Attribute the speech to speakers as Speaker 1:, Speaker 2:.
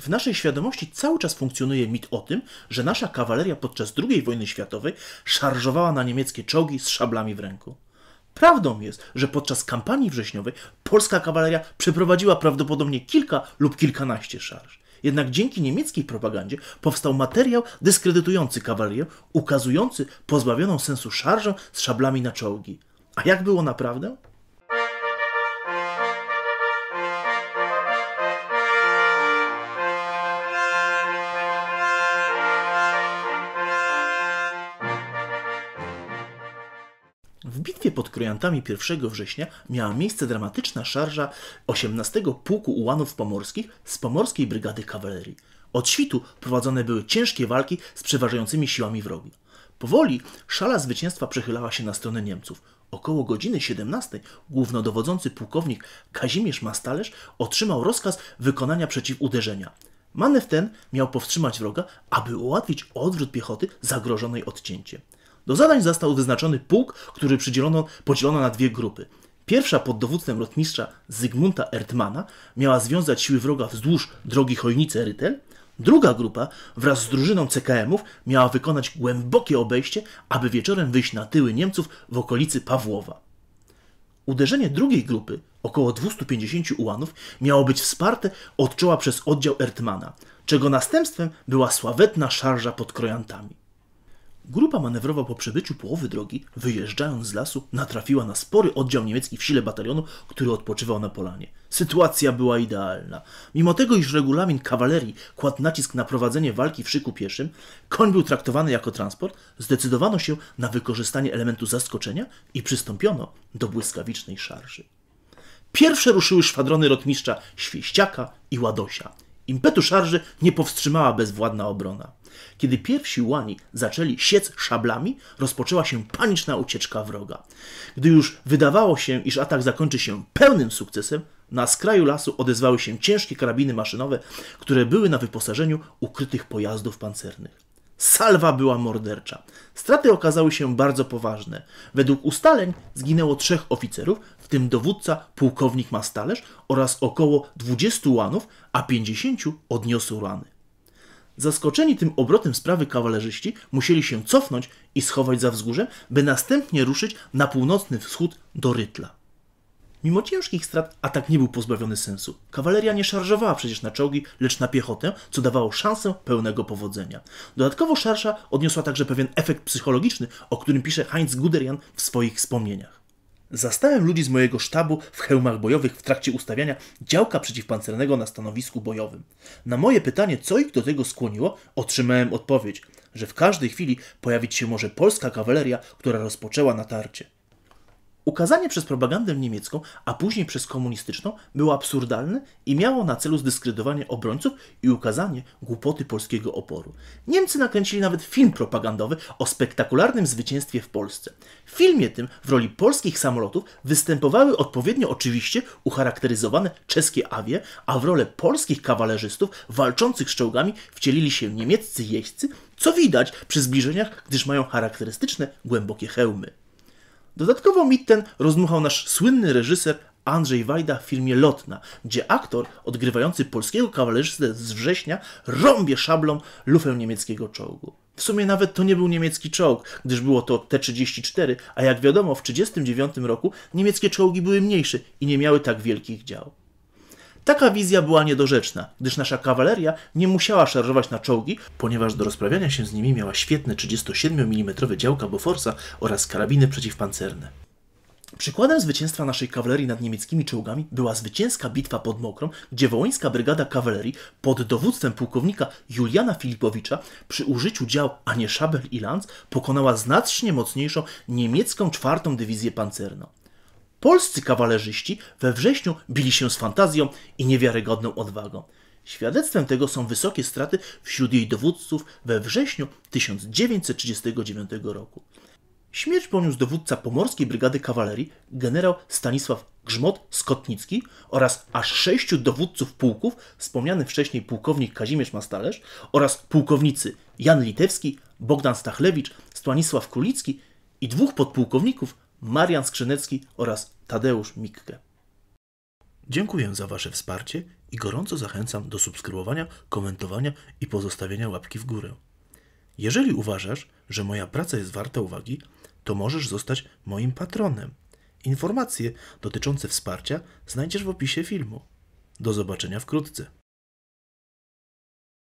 Speaker 1: w naszej świadomości cały czas funkcjonuje mit o tym, że nasza kawaleria podczas II wojny światowej szarżowała na niemieckie czołgi z szablami w ręku. Prawdą jest, że podczas kampanii wrześniowej polska kawaleria przeprowadziła prawdopodobnie kilka lub kilkanaście szarż. Jednak dzięki niemieckiej propagandzie powstał materiał dyskredytujący kawalerię, ukazujący pozbawioną sensu szarżę z szablami na czołgi. A jak było naprawdę? bitwie pod Krojantami 1 września miała miejsce dramatyczna szarża 18 Pułku Ułanów Pomorskich z Pomorskiej Brygady Kawalerii. Od świtu prowadzone były ciężkie walki z przeważającymi siłami wroga. Powoli szala zwycięstwa przechylała się na stronę Niemców. Około godziny 17 głównodowodzący pułkownik Kazimierz Mastalerz otrzymał rozkaz wykonania przeciwuderzenia. Manewr ten miał powstrzymać wroga, aby ułatwić odwrót piechoty zagrożonej odcięciem. Do zadań został wyznaczony pułk, który przydzielono, podzielono na dwie grupy. Pierwsza pod dowództwem rotmistrza Zygmunta Erdmana miała związać siły wroga wzdłuż drogi Chojnice Rytel, druga grupa wraz z drużyną CKM-ów miała wykonać głębokie obejście, aby wieczorem wyjść na tyły Niemców w okolicy Pawłowa. Uderzenie drugiej grupy, około 250 ułanów, miało być wsparte od czoła przez oddział Erdmana, czego następstwem była sławetna szarża pod Krojantami. Grupa manewrowa po przebyciu połowy drogi, wyjeżdżając z lasu, natrafiła na spory oddział niemiecki w sile batalionu, który odpoczywał na polanie. Sytuacja była idealna. Mimo tego, iż regulamin kawalerii kładł nacisk na prowadzenie walki w szyku pieszym, koń był traktowany jako transport, zdecydowano się na wykorzystanie elementu zaskoczenia i przystąpiono do błyskawicznej szarży. Pierwsze ruszyły szwadrony rotmistrza Świeściaka i Ładosia. Impetu szarży nie powstrzymała bezwładna obrona. Kiedy pierwsi łani zaczęli siec szablami, rozpoczęła się paniczna ucieczka wroga. Gdy już wydawało się, iż atak zakończy się pełnym sukcesem, na skraju lasu odezwały się ciężkie karabiny maszynowe, które były na wyposażeniu ukrytych pojazdów pancernych. Salwa była mordercza. Straty okazały się bardzo poważne. Według ustaleń zginęło trzech oficerów, w tym dowódca pułkownik Mastalerz oraz około 20 łanów, a 50 odniosło rany. Zaskoczeni tym obrotem sprawy kawalerzyści musieli się cofnąć i schować za wzgórze, by następnie ruszyć na północny wschód do Rytla. Mimo ciężkich strat atak nie był pozbawiony sensu. Kawaleria nie szarżowała przecież na czołgi, lecz na piechotę, co dawało szansę pełnego powodzenia. Dodatkowo szarsza odniosła także pewien efekt psychologiczny, o którym pisze Heinz Guderian w swoich wspomnieniach. Zastałem ludzi z mojego sztabu w hełmach bojowych w trakcie ustawiania działka przeciwpancernego na stanowisku bojowym. Na moje pytanie, co ich do tego skłoniło, otrzymałem odpowiedź, że w każdej chwili pojawić się może polska kawaleria, która rozpoczęła natarcie ukazanie przez propagandę niemiecką, a później przez komunistyczną, było absurdalne i miało na celu zdyskredytowanie obrońców i ukazanie głupoty polskiego oporu. Niemcy nakręcili nawet film propagandowy o spektakularnym zwycięstwie w Polsce. W filmie tym w roli polskich samolotów występowały odpowiednio oczywiście ucharakteryzowane czeskie awie, a w rolę polskich kawalerzystów walczących z czołgami wcielili się niemieccy jeźdźcy, co widać przy zbliżeniach, gdyż mają charakterystyczne głębokie hełmy. Dodatkowo mit ten rozmuchał nasz słynny reżyser Andrzej Wajda w filmie Lotna, gdzie aktor odgrywający polskiego kawalerzystę z września rąbie szablą lufę niemieckiego czołgu. W sumie nawet to nie był niemiecki czołg, gdyż było to T-34, a jak wiadomo w 1939 roku niemieckie czołgi były mniejsze i nie miały tak wielkich działów. Taka wizja była niedorzeczna, gdyż nasza kawaleria nie musiała szarżować na czołgi, ponieważ do rozprawiania się z nimi miała świetne 37 mm działka Boforsa oraz karabiny przeciwpancerne. Przykładem zwycięstwa naszej kawalerii nad niemieckimi czołgami była zwycięska bitwa pod Mokrą, gdzie wołyńska brygada kawalerii pod dowództwem pułkownika Juliana Filipowicza przy użyciu dział, a nie szabel i lanc, pokonała znacznie mocniejszą niemiecką czwartą dywizję pancerną polscy kawalerzyści we wrześniu bili się z fantazją i niewiarygodną odwagą. Świadectwem tego są wysokie straty wśród jej dowódców we wrześniu 1939 roku. Śmierć poniósł dowódca Pomorskiej Brygady Kawalerii generał Stanisław Grzmot-Skotnicki oraz aż sześciu dowódców pułków, wspomniany wcześniej pułkownik Kazimierz Mastalerz oraz pułkownicy Jan Litewski, Bogdan Stachlewicz, Stanisław Kulicki i dwóch podpułkowników Marian Skrzynecki oraz Tadeusz Mikke. Dziękuję za Wasze wsparcie i gorąco zachęcam do subskrybowania, komentowania i pozostawienia łapki w górę. Jeżeli uważasz, że moja praca jest warta uwagi, to możesz zostać moim patronem. Informacje dotyczące wsparcia znajdziesz w opisie filmu. Do zobaczenia wkrótce.